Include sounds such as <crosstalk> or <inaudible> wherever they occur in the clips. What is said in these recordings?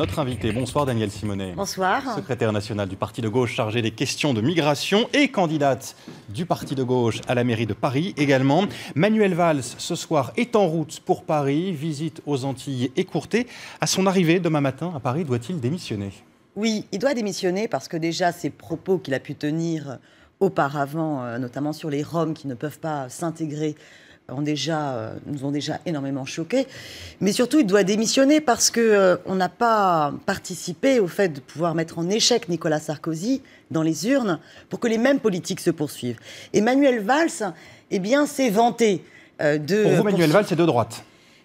Notre invité, bonsoir Daniel Simonet. Bonsoir. Secrétaire national du Parti de gauche chargé des questions de migration et candidate du Parti de gauche à la mairie de Paris également. Manuel Valls, ce soir, est en route pour Paris, visite aux Antilles écourtée. À son arrivée demain matin à Paris, doit-il démissionner Oui, il doit démissionner parce que déjà ses propos qu'il a pu tenir auparavant, euh, notamment sur les Roms qui ne peuvent pas s'intégrer ont déjà, euh, nous ont déjà énormément choqués. Mais surtout, il doit démissionner parce qu'on euh, on n'a pas participé au fait de pouvoir mettre en échec Nicolas Sarkozy dans les urnes pour que les mêmes politiques se poursuivent. Emmanuel Valls, eh bien, s'est vanté euh, de... Pour vous, Valls, c'est de droite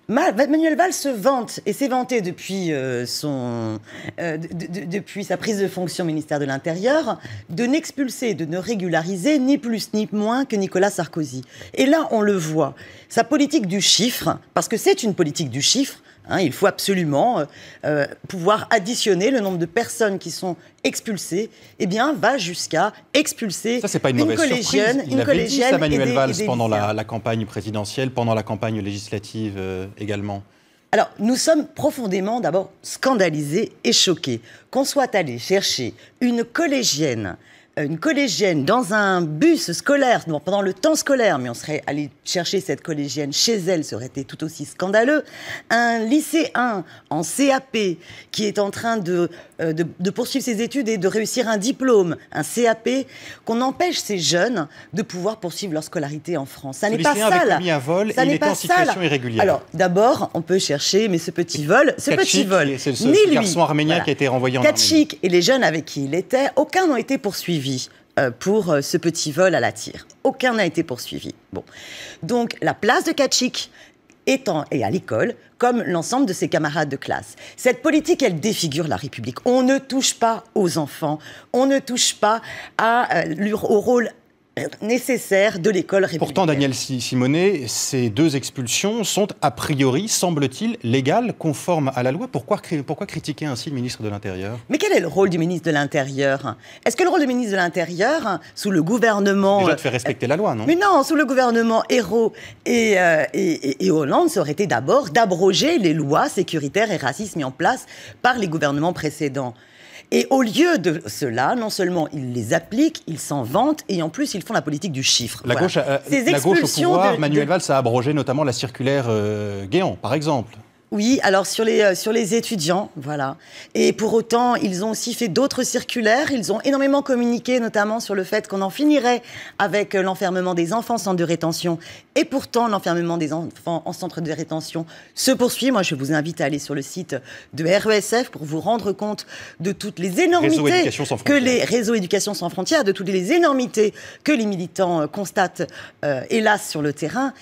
Manuel Valls se vante et s'est vanté depuis, euh, son, euh, depuis sa prise de fonction au ministère de l'Intérieur de n'expulser, de ne régulariser ni plus ni moins que Nicolas Sarkozy. Et là, on le voit. Sa politique du chiffre, parce que c'est une politique du chiffre, Hein, il faut absolument euh, euh, pouvoir additionner le nombre de personnes qui sont expulsées, et eh bien, va jusqu'à expulser Ça, pas une, une collégienne. Surprise. Il une avait collégienne dit ça, Manuel Valls, pendant la, campagne présidentielle, pendant la campagne législative euh, également. Alors, nous sommes profondément d'abord scandalisés et choqués qu'on soit allé chercher une collégienne une collégienne dans un bus scolaire, pendant le temps scolaire, mais on serait allé chercher cette collégienne chez elle, ça aurait été tout aussi scandaleux. Un lycéen en CAP qui est en train euh, de, de, poursuivre ses études et de réussir un diplôme, un CAP, qu'on empêche ces jeunes de pouvoir poursuivre leur scolarité en France. Ça n'est pas ça, Il avait commis un vol et il est en situation irrégulière. Alors, d'abord, on peut chercher, mais ce petit vol, ce petit vol, ni lui. garçon arménien qui a été renvoyé en Kachik et les jeunes avec qui il était, aucun n'ont été poursuivi. Euh, pour euh, ce petit vol à la tire. Aucun n'a été poursuivi. Bon. Donc, la place de Kachik étant et à l'école, comme l'ensemble de ses camarades de classe. Cette politique, elle défigure la République. On ne touche pas aux enfants, on ne touche pas à, euh, au rôle nécessaire de l'école républicaine. Pourtant, Daniel Simonet, ces deux expulsions sont a priori, semble-t-il, légales, conformes à la loi. Pourquoi, critiquer ainsi le ministre de l'Intérieur Mais quel est le rôle du ministre de l'Intérieur Est-ce que le rôle du ministre de l'Intérieur, sous le gouvernement... Déjà de faire respecter la loi, non Mais non, sous le gouvernement Hérault euh, et, et Hollande, ça aurait été d'abord d'abroger les lois sécuritaires et racistes mises en place par les gouvernements précédents. Et au lieu de cela, non seulement ils les appliquent, ils s'en vantent et en plus ils font la politique du chiffre. La, euh, gauche, au pouvoir, Manuel Valls a abrogé notamment la circulaire euh, Guéant, par exemple. Oui, alors sur les, euh, sur les étudiants, voilà. Et pour autant, ils ont aussi fait d'autres circulaires. Ils ont énormément communiqué, notamment sur le fait qu'on en finirait avec euh, l'enfermement des enfants en centre de rétention. Et pourtant, l'enfermement des enfants en centre de rétention se poursuit. Moi, je vous invite à aller sur le site de RESF pour vous rendre compte de toutes les énormités que les réseaux éducation sans frontières, de toutes les énormités que les militants euh, constatent, hélas, sur le terrain.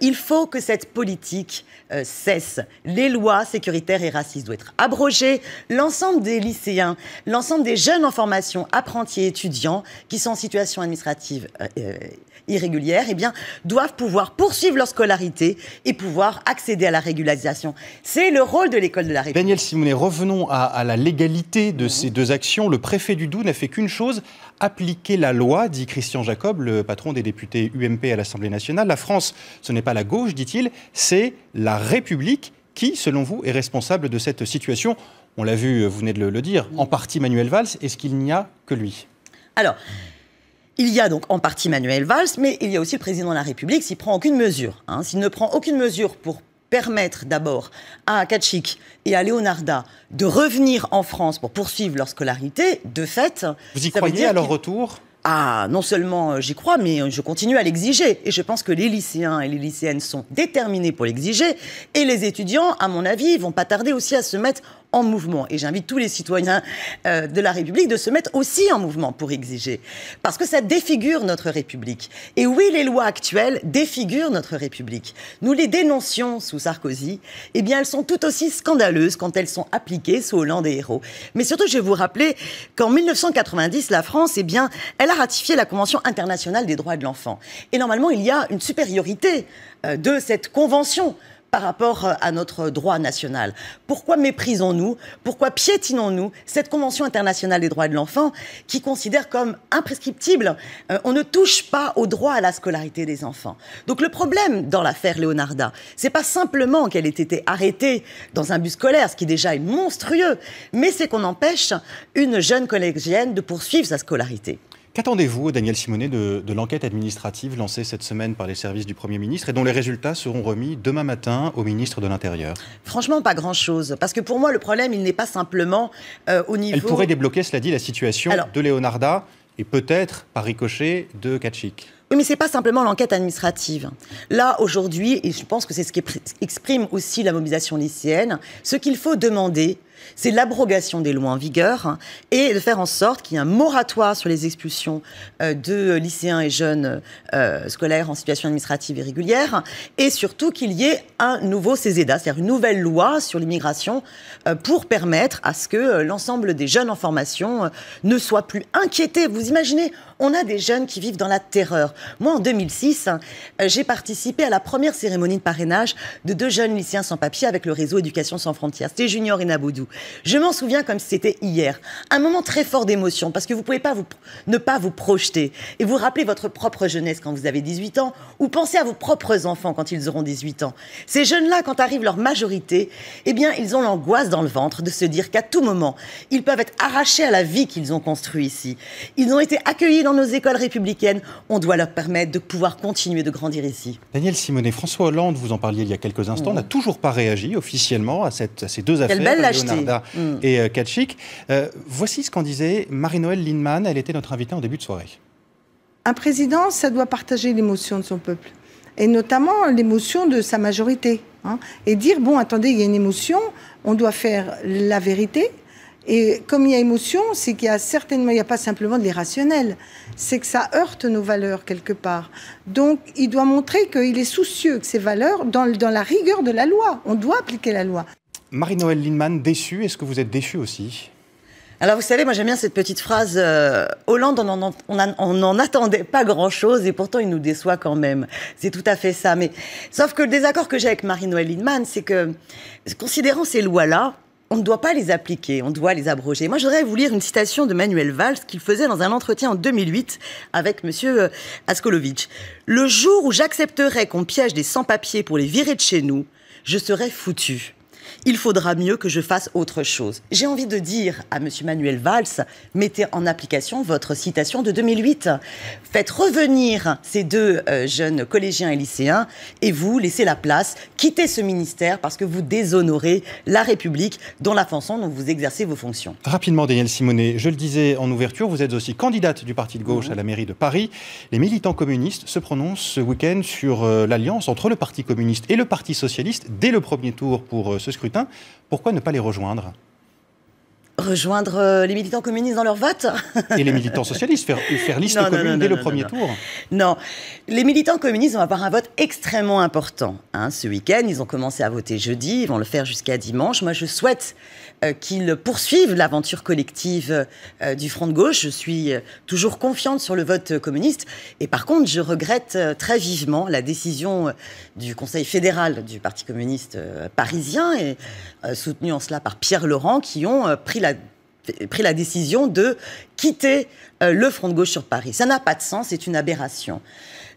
il faut que cette politique cesse les lois sécuritaires et racistes doivent être abrogées. L'ensemble des lycéens, l'ensemble des jeunes en formation, apprentis et étudiants, qui sont en situation administrative euh, euh, irrégulière, eh bien, doivent pouvoir poursuivre leur scolarité et pouvoir accéder à la régularisation. C'est le rôle de l'école de la République. Daniel Simonet, revenons à, la légalité de ces deux actions. Le préfet du Doubs n'a fait qu'une chose, appliquer la loi, dit Christian Jacob, le patron des députés UMP à l'Assemblée nationale. La France, ce n'est pas la gauche, dit-il, c'est la République. Qui, selon vous, est responsable de cette situation On l'a vu, vous venez de le, dire, en partie Manuel Valls. Est-ce qu'il n'y a que lui Alors. Il y a donc en partie Manuel Valls, mais il y a aussi le président de la République s'il prend aucune mesure. Hein. s'il ne prend aucune mesure pour permettre d'abord à Kachik et à Leonarda de revenir en France pour poursuivre leur scolarité, de fait... Vous y croyez à leur retour ah, non seulement euh, j'y crois, mais euh, je continue à l'exiger. Et je pense que les lycéens et les lycéennes sont déterminés pour l'exiger. Et les étudiants, à mon avis, vont pas tarder aussi à se mettre en mouvement. Et j'invite tous les citoyens euh, de la République de se mettre aussi en mouvement pour exiger. Parce que ça défigure notre République. Et oui, les lois actuelles défigurent notre République. Nous les dénoncions sous Sarkozy. et eh bien, elles sont tout aussi scandaleuses quand elles sont appliquées sous Hollande et héros Mais surtout, je vais vous rappeler qu'en 1990, la France, et eh bien, elle a ratifié la Convention internationale des droits de l'enfant. Et normalement, il y a une supériorité euh, de cette convention par rapport euh, à notre droit national. Pourquoi méprisons-nous Pourquoi piétinons-nous cette Convention internationale des droits de l'enfant qui considère comme imprescriptible euh, on ne touche pas au droit à la scolarité des enfants. Donc le problème dans l'affaire Leonarda, c'est pas simplement qu'elle ait été arrêtée dans un bus scolaire, ce qui déjà est monstrueux, mais c'est qu'on empêche une jeune collégienne de poursuivre sa scolarité. Qu'attendez-vous, Daniel Simonet, de, l'enquête administrative lancée cette semaine par les services du Premier ministre et dont les résultats seront remis demain matin au ministre de l'Intérieur Franchement, pas grand-chose. Parce que pour moi, le problème, il n'est pas simplement euh, au niveau. Elle pourrait débloquer, cela dit, la situation de Leonarda et peut-être, par ricochet, de Kachik. Oui, mais n'est pas simplement l'enquête administrative. Là, aujourd'hui, et je pense que c'est ce exprime aussi la mobilisation lycéenne, ce qu'il faut demander, c'est l'abrogation des lois en vigueur et de faire en sorte qu'il y ait un moratoire sur les expulsions euh, de lycéens et jeunes euh, scolaires en situation administrative irrégulière et surtout qu'il y ait un nouveau CESEDA, c'est-à-dire une nouvelle loi sur l'immigration euh, pour permettre à ce que l'ensemble des jeunes en formation ne soient plus inquiétés. Vous imaginez, on a des jeunes qui vivent dans la terreur. Moi, en 2006, hein, euh, j'ai participé à la première cérémonie de parrainage de deux jeunes lycéens sans papier avec le réseau Éducation sans frontières. C'était Junior et Naboudou. Je m'en souviens comme si c'était hier. Un moment très fort d'émotion parce que vous ne pouvez pas vous, ne pas vous projeter et vous rappeler votre propre jeunesse quand vous avez 18 ans ou penser à vos propres enfants quand ils auront 18 ans. Ces jeunes-là, quand arrive leur majorité, eh bien, ils ont l'angoisse dans le ventre de se dire qu'à tout moment, ils peuvent être arrachés à la vie qu'ils ont construite ici. Ils ont été accueillis dans nos écoles républicaines. On doit leur permettre de pouvoir continuer de grandir ici. Daniel Simonet, François Hollande, vous en parliez il y a quelques instants, mm. n'a toujours pas réagi officiellement à, cette, ces deux affaires, Leonarda mm. et euh, Kachik. Euh, voici ce qu'en disait Marie-Noël Lindemann, elle était notre invitée en début de soirée. Un président, ça doit partager l'émotion de son peuple, et notamment l'émotion de sa majorité. Hein. et dire, bon, attendez, il y a une émotion, on doit faire la vérité, et comme il y a émotion, c'est qu'il y a certainement, il n'y a pas simplement de l'irrationnel, c'est que ça heurte nos valeurs quelque part. Donc il doit montrer qu'il est soucieux que ces valeurs, dans, dans la rigueur de la loi, on doit appliquer la loi. Marie-Noëlle Lindemann, déçue, est-ce que vous êtes déçue aussi alors vous savez, moi j'aime bien cette petite phrase, euh, Hollande, on n'en attendait pas grand-chose et pourtant il nous déçoit quand même. C'est tout à fait ça. Mais Sauf que le désaccord que j'ai avec Marie-Noël Lindemann, c'est que considérant ces lois-là, on ne doit pas les appliquer, on doit les abroger. Moi, je voudrais vous lire une citation de Manuel Valls qu'il faisait dans un entretien en 2008 avec Monsieur Askolovitch. Le jour où j'accepterai qu'on piège des sans-papiers pour les virer de chez nous, je serai foutu il faudra mieux que je fasse autre chose. J'ai envie de dire à M. Manuel Valls, mettez en application votre citation de 2008. Faites revenir ces deux euh, jeunes collégiens et lycéens et vous laissez la place, quittez ce ministère parce que vous déshonorez la République dans la façon dont vous exercez vos fonctions. Rapidement, Daniel Simonet, je le disais en ouverture, vous êtes aussi candidate du Parti de gauche à la mairie de Paris. Les militants communistes se prononcent ce week-end sur euh, l'alliance entre le Parti communiste et le Parti socialiste dès le premier tour pour euh, ce scrutin. Pourquoi ne pas les rejoindre rejoindre euh, les militants communistes dans leur vote. Et les militants socialistes, faire, liste <laughs> commune dès le premier tour. Non, les militants communistes vont avoir un vote extrêmement important. Hein, ce week-end, ils ont commencé à voter jeudi, ils vont le faire jusqu'à dimanche. Moi, je souhaite euh, qu'ils poursuivent l'aventure collective euh, du Front de gauche. Je suis toujours confiante sur le vote communiste. Et par contre, je regrette très vivement la décision du Conseil fédéral du Parti communiste parisien, et soutenu en cela par Pierre Laurent, qui ont pris la pris la décision de quitter euh, le Front de gauche sur Paris. Ça n'a pas de sens, c'est une aberration.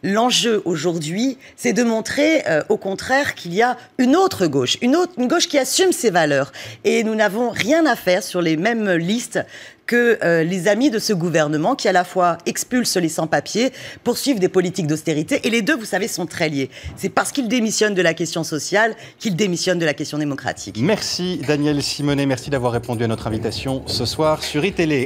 L'enjeu aujourd'hui, c'est de montrer euh, au contraire qu'il y a une autre gauche, une, autre, une gauche qui assume ses valeurs. Et nous n'avons rien à faire sur les mêmes listes que euh, les amis de ce gouvernement qui à la fois expulsent les sans-papiers, poursuivent des politiques d'austérité. Et les deux, vous savez, sont très liés. C'est parce qu'ils démissionnent de la question sociale qu'ils démissionnent de la question démocratique. Merci Daniel Simonet, merci d'avoir répondu à notre invitation ce soir sur iTélé.